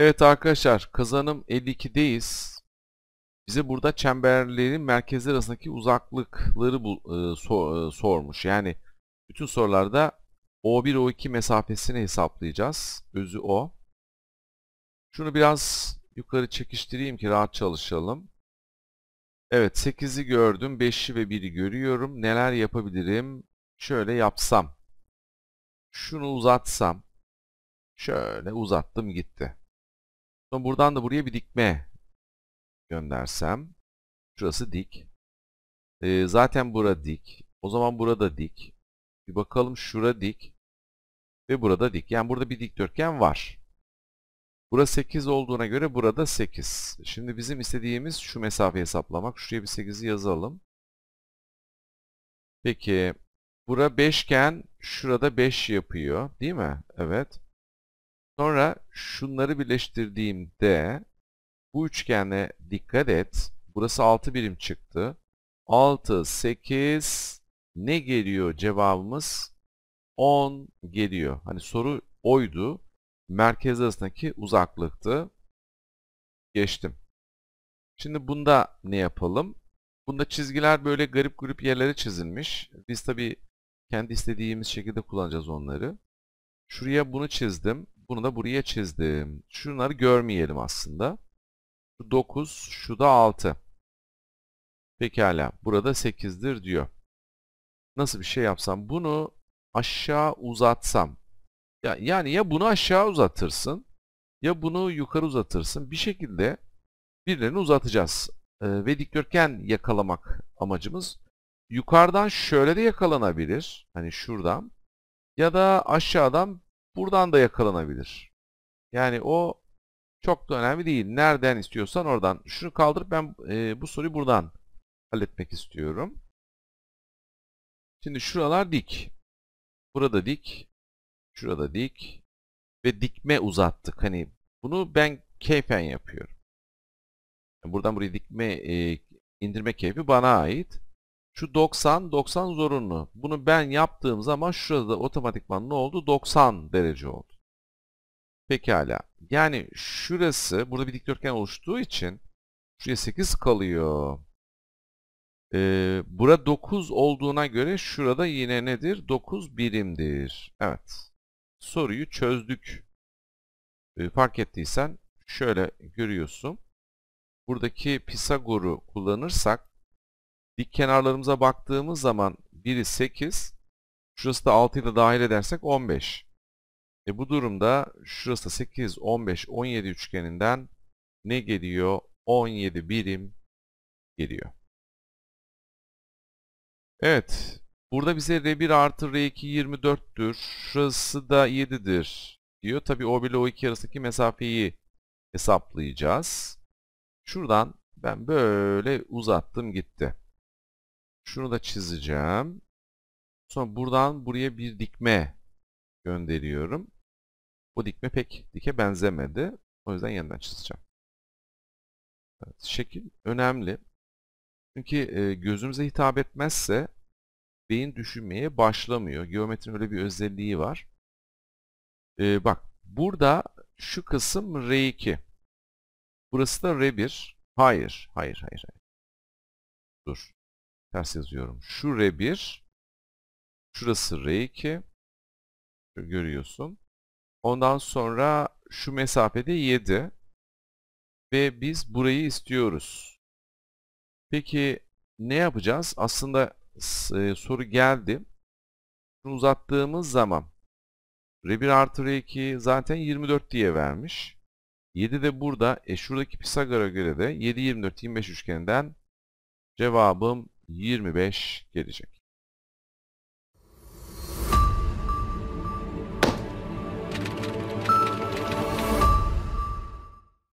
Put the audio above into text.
Evet arkadaşlar kazanım 52'deyiz. Bize burada çemberlerin merkezler arasındaki uzaklıkları bul, e, so, e, sormuş. Yani bütün sorularda O1 O2 mesafesini hesaplayacağız. Özü o. Şunu biraz yukarı çekiştireyim ki rahat çalışalım. Evet 8'i gördüm. 5'i ve 1'i görüyorum. Neler yapabilirim? Şöyle yapsam. Şunu uzatsam. Şöyle uzattım gitti. Sonra buradan da buraya bir dikme göndersem. Şurası dik. Ee, zaten bura dik. O zaman burada dik. Bir bakalım şura dik. Ve burada dik. Yani burada bir dikdörtgen var. Burası 8 olduğuna göre burada 8. Şimdi bizim istediğimiz şu mesafeyi hesaplamak. Şuraya bir 8'i yazalım. Peki. Bura 5 iken şurada 5 yapıyor. Değil mi? Evet. Sonra şunları birleştirdiğimde bu üçgene dikkat et. Burası 6 birim çıktı. 6, 8 ne geliyor cevabımız? 10 geliyor. Hani soru oydu. Merkez arasındaki uzaklıktı. Geçtim. Şimdi bunda ne yapalım? Bunda çizgiler böyle garip garip yerlere çizilmiş. Biz tabii kendi istediğimiz şekilde kullanacağız onları. Şuraya bunu çizdim. Bunu da buraya çizdim. Şunları görmeyelim aslında. Şu 9, şu da 6. Pekala. Burada 8'dir diyor. Nasıl bir şey yapsam? Bunu aşağı uzatsam. Ya, yani ya bunu aşağı uzatırsın ya bunu yukarı uzatırsın. Bir şekilde birilerini uzatacağız. Ee, ve dikdörtgen yakalamak amacımız. Yukarıdan şöyle de yakalanabilir. Hani şuradan. Ya da aşağıdan Buradan da yakalanabilir. Yani o çok da önemli değil. Nereden istiyorsan oradan. Şunu kaldırıp ben e, bu soruyu buradan halletmek istiyorum. Şimdi şuralar dik. Burada dik. Şurada dik. Ve dikme uzattık. Hani bunu ben keyfen yapıyorum. Yani buradan buraya dikme, e, indirme keyfi bana ait. Şu 90, 90 zorunlu. Bunu ben yaptığım zaman şurada da otomatikman ne oldu? 90 derece oldu. Pekala. Yani şurası, burada bir dikdörtgen oluştuğu için şuraya 8 kalıyor. Ee, bura 9 olduğuna göre şurada yine nedir? 9 birimdir. Evet. Soruyu çözdük. Ee, fark ettiysen şöyle görüyorsun. Buradaki Pisagor'u kullanırsak Dik kenarlarımıza baktığımız zaman biri 8, şurası da 6'yı da dahil edersek 15. E bu durumda şurası da 8, 15, 17 üçgeninden ne geliyor? 17 birim geliyor. Evet. Burada bize R1 artı R2 24'tür. Şurası da 7'dir diyor. Tabi O1 ile O2 arasındaki mesafeyi hesaplayacağız. Şuradan ben böyle uzattım gitti. Şunu da çizeceğim. Sonra buradan buraya bir dikme gönderiyorum. Bu dikme pek dike benzemedi. O yüzden yeniden çizeceğim. Evet, şekil önemli. Çünkü e, gözümüze hitap etmezse beyin düşünmeye başlamıyor. Geometrinin öyle bir özelliği var. E, bak burada şu kısım R2. Burası da R1. Hayır, hayır, hayır. hayır. Dur ters yazıyorum. Şu R1, şurası R2. Görüyorsun. Ondan sonra şu mesafede 7. Ve biz burayı istiyoruz. Peki ne yapacağız? Aslında e, soru geldi. Şunu uzattığımız zaman R1 artı R2 zaten 24 diye vermiş. 7 de burada. E şuradaki Pisagor'a göre de 7, 24, 25 üçgeninden cevabım 25 gelecek.